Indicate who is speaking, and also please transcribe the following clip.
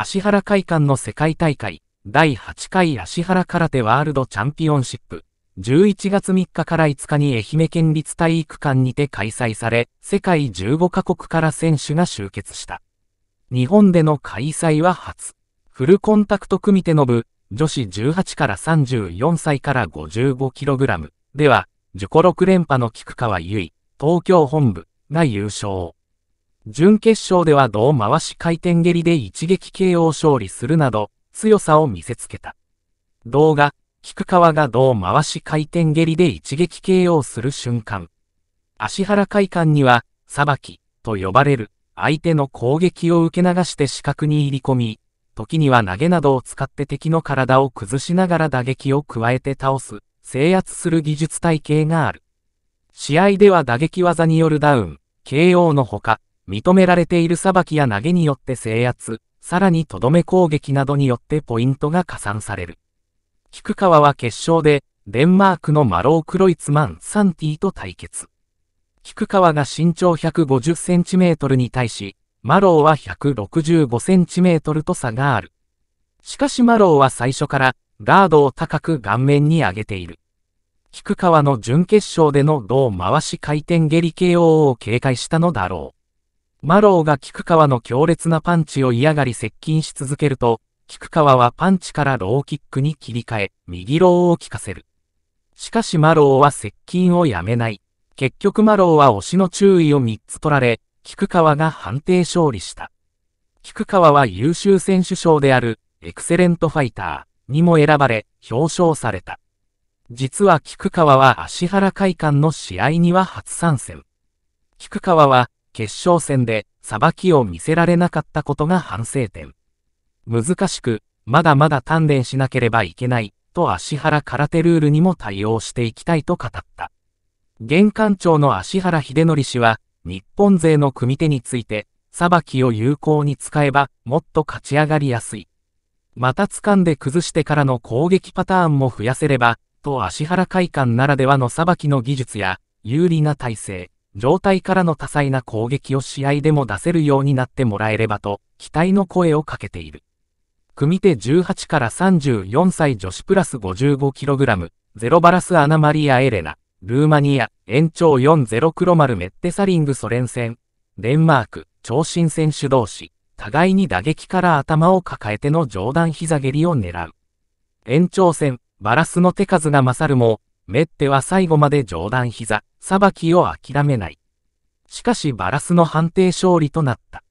Speaker 1: 足原会館の世界大会第8回足原空手ワールドチャンピオンシップ11月3日から5日に愛媛県立体育館にて開催され、世界15カ国から選手が集結した。日本での開催は初。フルコンタクト組手の部、女子18から34歳から 55kg では、受講6連覇の菊川優衣、東京本部が優勝。準決勝では胴回し回転蹴りで一撃 KO 勝利するなど、強さを見せつけた。動画、菊川が胴回し回転蹴りで一撃 KO する瞬間。足原会館には、裁き、と呼ばれる、相手の攻撃を受け流して死角に入り込み、時には投げなどを使って敵の体を崩しながら打撃を加えて倒す、制圧する技術体系がある。試合では打撃技によるダウン、KO のほか、認められている裁きや投げによって制圧、さらにとどめ攻撃などによってポイントが加算される。菊川は決勝で、デンマークのマロー・クロイツマン・サンティと対決。菊川が身長1 5 0センチメートルに対し、マローは1 6 5センチメートルと差がある。しかしマローは最初から、ガードを高く顔面に上げている。菊川の準決勝での同回し回転下り KO を警戒したのだろう。マローが菊川の強烈なパンチを嫌がり接近し続けると、菊川はパンチからローキックに切り替え、右ローを効かせる。しかしマローは接近をやめない。結局マローは推しの注意を3つ取られ、菊川が判定勝利した。菊川は優秀選手賞である、エクセレントファイターにも選ばれ、表彰された。実は菊川は足原会館の試合には初参戦。菊川は決勝戦でさばきを見せられなかったことが反省点。難しく、まだまだ鍛錬しなければいけないと足原空手ルールにも対応していきたいと語った。玄関長の足原秀則氏は、日本勢の組手について、裁きを有効に使えば、もっと勝ち上がりやすい。また掴んで崩してからの攻撃パターンも増やせれば、と足原会館ならではの裁きの技術や、有利な体制、状態からの多彩な攻撃を試合でも出せるようになってもらえればと、期待の声をかけている。組手18から34歳女子プラス 55kg、ゼロバラスアナマリア・エレナ、ルーマニア、延長40黒丸メッテサリングソ連戦、デンマーク、長身選手同士、互いに打撃から頭を抱えての上段膝蹴りを狙う。延長戦、バラスの手数が勝るも、メッテは最後まで上段膝、裁きを諦めない。しかしバラスの判定勝利となった。